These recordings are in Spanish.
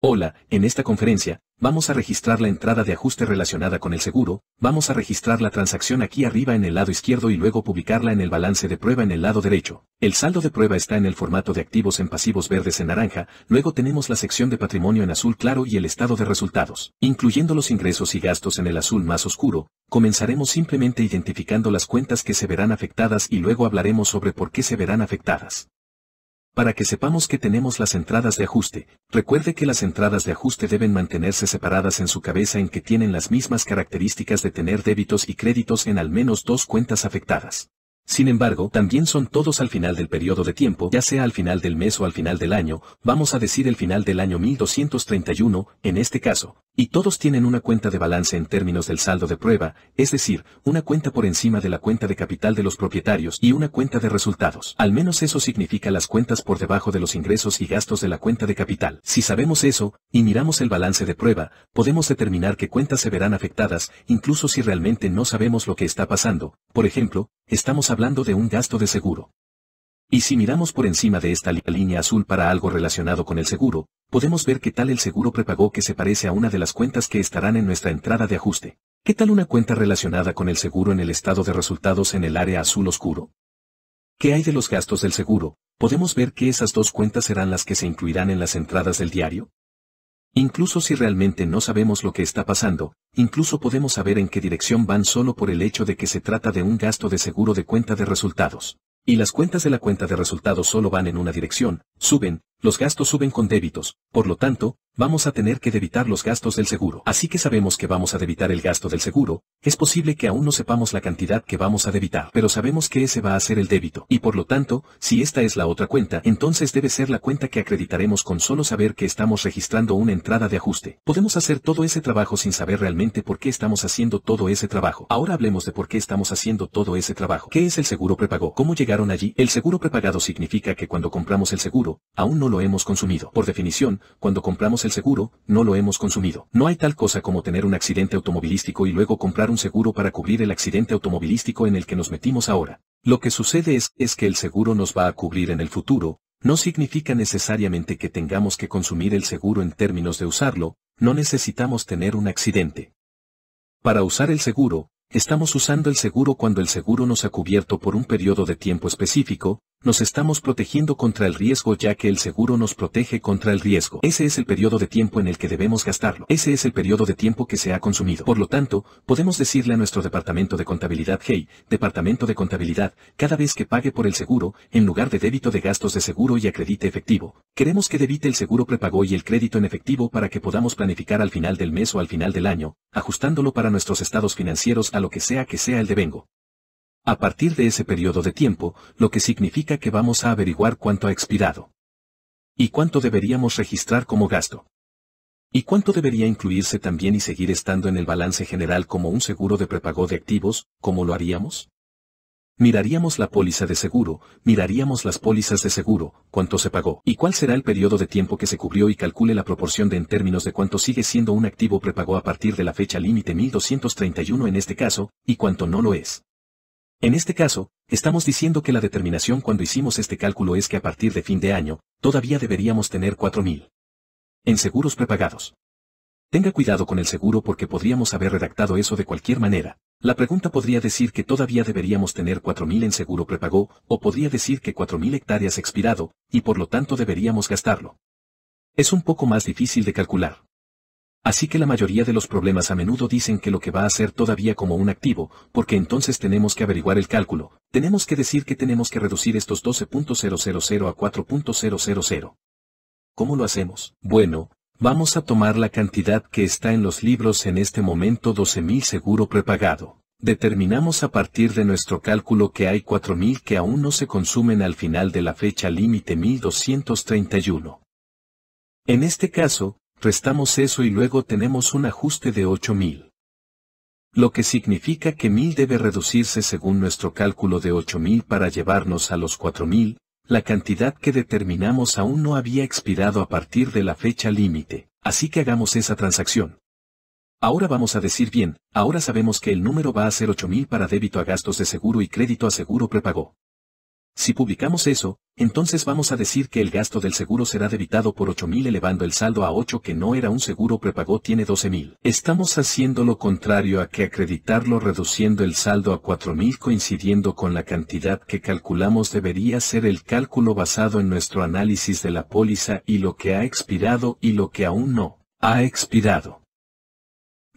Hola, en esta conferencia, vamos a registrar la entrada de ajuste relacionada con el seguro, vamos a registrar la transacción aquí arriba en el lado izquierdo y luego publicarla en el balance de prueba en el lado derecho. El saldo de prueba está en el formato de activos en pasivos verdes en naranja, luego tenemos la sección de patrimonio en azul claro y el estado de resultados. Incluyendo los ingresos y gastos en el azul más oscuro, comenzaremos simplemente identificando las cuentas que se verán afectadas y luego hablaremos sobre por qué se verán afectadas para que sepamos que tenemos las entradas de ajuste, recuerde que las entradas de ajuste deben mantenerse separadas en su cabeza en que tienen las mismas características de tener débitos y créditos en al menos dos cuentas afectadas. Sin embargo, también son todos al final del periodo de tiempo, ya sea al final del mes o al final del año, vamos a decir el final del año 1231, en este caso, y todos tienen una cuenta de balance en términos del saldo de prueba, es decir, una cuenta por encima de la cuenta de capital de los propietarios y una cuenta de resultados. Al menos eso significa las cuentas por debajo de los ingresos y gastos de la cuenta de capital. Si sabemos eso, y miramos el balance de prueba, podemos determinar qué cuentas se verán afectadas, incluso si realmente no sabemos lo que está pasando. Por ejemplo, estamos hablando de un gasto de seguro. Y si miramos por encima de esta línea azul para algo relacionado con el seguro, podemos ver qué tal el seguro prepagó que se parece a una de las cuentas que estarán en nuestra entrada de ajuste. ¿Qué tal una cuenta relacionada con el seguro en el estado de resultados en el área azul oscuro? ¿Qué hay de los gastos del seguro? Podemos ver que esas dos cuentas serán las que se incluirán en las entradas del diario. Incluso si realmente no sabemos lo que está pasando, incluso podemos saber en qué dirección van solo por el hecho de que se trata de un gasto de seguro de cuenta de resultados y las cuentas de la cuenta de resultados solo van en una dirección, suben, los gastos suben con débitos, por lo tanto, vamos a tener que debitar los gastos del seguro. Así que sabemos que vamos a debitar el gasto del seguro, es posible que aún no sepamos la cantidad que vamos a debitar, pero sabemos que ese va a ser el débito, y por lo tanto, si esta es la otra cuenta, entonces debe ser la cuenta que acreditaremos con solo saber que estamos registrando una entrada de ajuste. Podemos hacer todo ese trabajo sin saber realmente por qué estamos haciendo todo ese trabajo. Ahora hablemos de por qué estamos haciendo todo ese trabajo. ¿Qué es el seguro prepago? ¿Cómo llegaron allí? El seguro prepagado significa que cuando compramos el seguro, aún no lo hemos consumido. Por definición, cuando compramos el seguro, no lo hemos consumido. No hay tal cosa como tener un accidente automovilístico y luego comprar un seguro para cubrir el accidente automovilístico en el que nos metimos ahora. Lo que sucede es, es que el seguro nos va a cubrir en el futuro, no significa necesariamente que tengamos que consumir el seguro en términos de usarlo, no necesitamos tener un accidente. Para usar el seguro, estamos usando el seguro cuando el seguro nos ha cubierto por un periodo de tiempo específico, nos estamos protegiendo contra el riesgo ya que el seguro nos protege contra el riesgo. Ese es el periodo de tiempo en el que debemos gastarlo. Ese es el periodo de tiempo que se ha consumido. Por lo tanto, podemos decirle a nuestro departamento de contabilidad, hey, departamento de contabilidad, cada vez que pague por el seguro, en lugar de débito de gastos de seguro y acredite efectivo, queremos que debite el seguro prepago y el crédito en efectivo para que podamos planificar al final del mes o al final del año, ajustándolo para nuestros estados financieros a lo que sea que sea el devengo a partir de ese periodo de tiempo, lo que significa que vamos a averiguar cuánto ha expirado. Y cuánto deberíamos registrar como gasto. Y cuánto debería incluirse también y seguir estando en el balance general como un seguro de prepago de activos, como lo haríamos? Miraríamos la póliza de seguro, miraríamos las pólizas de seguro, cuánto se pagó y cuál será el periodo de tiempo que se cubrió y calcule la proporción de en términos de cuánto sigue siendo un activo prepago a partir de la fecha límite 1231 en este caso, y cuánto no lo es. En este caso, estamos diciendo que la determinación cuando hicimos este cálculo es que a partir de fin de año, todavía deberíamos tener 4.000. En seguros prepagados. Tenga cuidado con el seguro porque podríamos haber redactado eso de cualquier manera. La pregunta podría decir que todavía deberíamos tener 4.000 en seguro prepagó, o podría decir que 4.000 hectáreas expirado, y por lo tanto deberíamos gastarlo. Es un poco más difícil de calcular. Así que la mayoría de los problemas a menudo dicen que lo que va a ser todavía como un activo, porque entonces tenemos que averiguar el cálculo, tenemos que decir que tenemos que reducir estos 12.000 a 4.000. ¿Cómo lo hacemos? Bueno, vamos a tomar la cantidad que está en los libros en este momento 12.000 seguro prepagado. Determinamos a partir de nuestro cálculo que hay 4.000 que aún no se consumen al final de la fecha límite 1231. En este caso, Restamos eso y luego tenemos un ajuste de 8000. Lo que significa que 1000 debe reducirse según nuestro cálculo de 8000 para llevarnos a los 4000, la cantidad que determinamos aún no había expirado a partir de la fecha límite, así que hagamos esa transacción. Ahora vamos a decir bien, ahora sabemos que el número va a ser 8000 para débito a gastos de seguro y crédito a seguro prepago. Si publicamos eso, entonces vamos a decir que el gasto del seguro será debitado por 8.000 elevando el saldo a 8 que no era un seguro prepagó tiene 12.000. Estamos haciendo lo contrario a que acreditarlo reduciendo el saldo a 4.000 coincidiendo con la cantidad que calculamos debería ser el cálculo basado en nuestro análisis de la póliza y lo que ha expirado y lo que aún no ha expirado.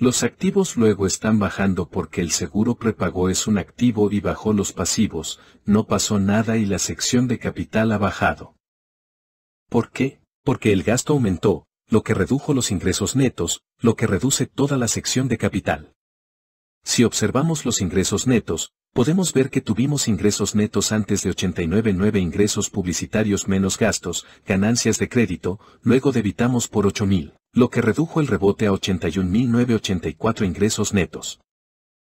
Los activos luego están bajando porque el seguro prepago es un activo y bajó los pasivos, no pasó nada y la sección de capital ha bajado. ¿Por qué? Porque el gasto aumentó, lo que redujo los ingresos netos, lo que reduce toda la sección de capital. Si observamos los ingresos netos, podemos ver que tuvimos ingresos netos antes de 89.9 ingresos publicitarios menos gastos, ganancias de crédito, luego debitamos por 8.000 lo que redujo el rebote a 81.984 ingresos netos.